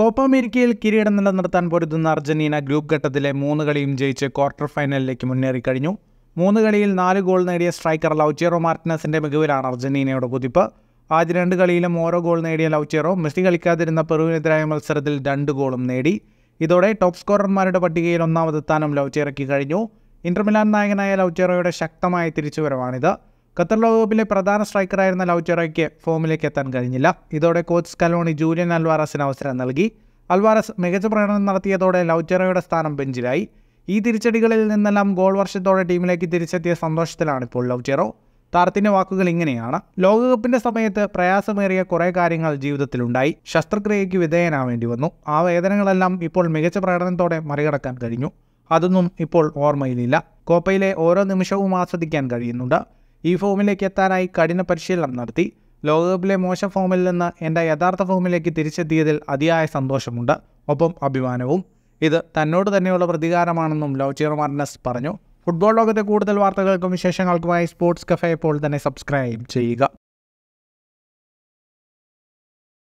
Copa അമേരിക്കയിൽ കിരീടം നിലനിർത്താൻ പൊരുതുന്ന അർജന്റീന ഗ്രൂപ്പ് ഘട്ടത്തിലെ മൂന്ന് കളിയും ജയിച്ച് ക്വാർട്ടർ ഫൈനലിലേക്ക് മുന്നേറിക്കഴിഞ്ഞു മൂന്ന് കളിയിൽ നാല് ഗോൾ നേടിയ സ്ട്രൈക്കർ ലൗച്ചേറോ മാർട്ടിനസിൻ്റെ മികവിലാണ് അർജന്റീനയുടെ കുതിപ്പ് ആദ്യ രണ്ട് കളിയിലും ഓരോ ഗോൾ നേടിയ ലൗച്ചേറോ മെസ്സി കളിക്കാതിരുന്ന പെറുവിനെതിരായ മത്സരത്തിൽ രണ്ട് ഗോളും നേടി ഇതോടെ ടോപ്പ് സ്കോറർമാരുടെ പട്ടികയിൽ ഒന്നാമതെത്താനും ലൗച്ചേറയ്ക്ക് കഴിഞ്ഞു ഇന്റർമിലാൻ നായകനായ ലൗച്ചേറോയുടെ ശക്തമായ തിരിച്ചുവരവാണിത് ഖത്തർ ലോകകപ്പിലെ പ്രധാന സ്ട്രൈക്കറായിരുന്ന ലൗറ്ററോയ്ക്ക് ഫോമിലേക്ക് എത്താൻ കഴിഞ്ഞില്ല ഇതോടെ കോച്ച് സ്കലോണി ജൂലിയൻ അൽവാറസിന് അവസരം നൽകി അൽവാറസ് മികച്ച പ്രകടനം നടത്തിയതോടെ ലൗറ്ററോയുടെ സ്ഥാനം ബെഞ്ചിലായി ഈ തിരിച്ചടികളിൽ നിന്നെല്ലാം ഗോൾ വർഷത്തോടെ ടീമിലേക്ക് തിരിച്ചെത്തിയ സന്തോഷത്തിലാണ് ഇപ്പോൾ ലൗറ്ററോ താരത്തിൻ്റെ വാക്കുകൾ ഇങ്ങനെയാണ് ലോകകപ്പിൻ്റെ സമയത്ത് പ്രയാസമേറിയ കുറേ കാര്യങ്ങൾ ജീവിതത്തിലുണ്ടായി ശസ്ത്രക്രിയയ്ക്ക് വിധേയനാവേണ്ടി വന്നു ആ വേദനകളെല്ലാം ഇപ്പോൾ മികച്ച പ്രകടനത്തോടെ മറികടക്കാൻ കഴിഞ്ഞു അതൊന്നും ഇപ്പോൾ ഓർമ്മയിലില്ല കോപ്പയിലെ ഓരോ നിമിഷവും ആസ്വദിക്കാൻ കഴിയുന്നുണ്ട് ഈ ഫോമിലേക്ക് എത്താനായി കഠിന പരിശീലനം നടത്തി ലോകകപ്പിലെ മോശം ഫോമിൽ നിന്ന് എൻ്റെ യഥാർത്ഥ ഫോമിലേക്ക് തിരിച്ചെത്തിയതിൽ അതിയായ സന്തോഷമുണ്ട് ഒപ്പം അഭിമാനവും ഇത് തന്നോട് തന്നെയുള്ള പ്രതികാരമാണെന്നും ലൗചിയർ മാർണസ് പറഞ്ഞു ഫുട്ബോൾ ലോകത്തെ കൂടുതൽ വാർത്തകൾക്കും വിശേഷങ്ങൾക്കുമായി സ്പോർട്സ് കഫേ ഇപ്പോൾ തന്നെ സബ്സ്ക്രൈബ് ചെയ്യുക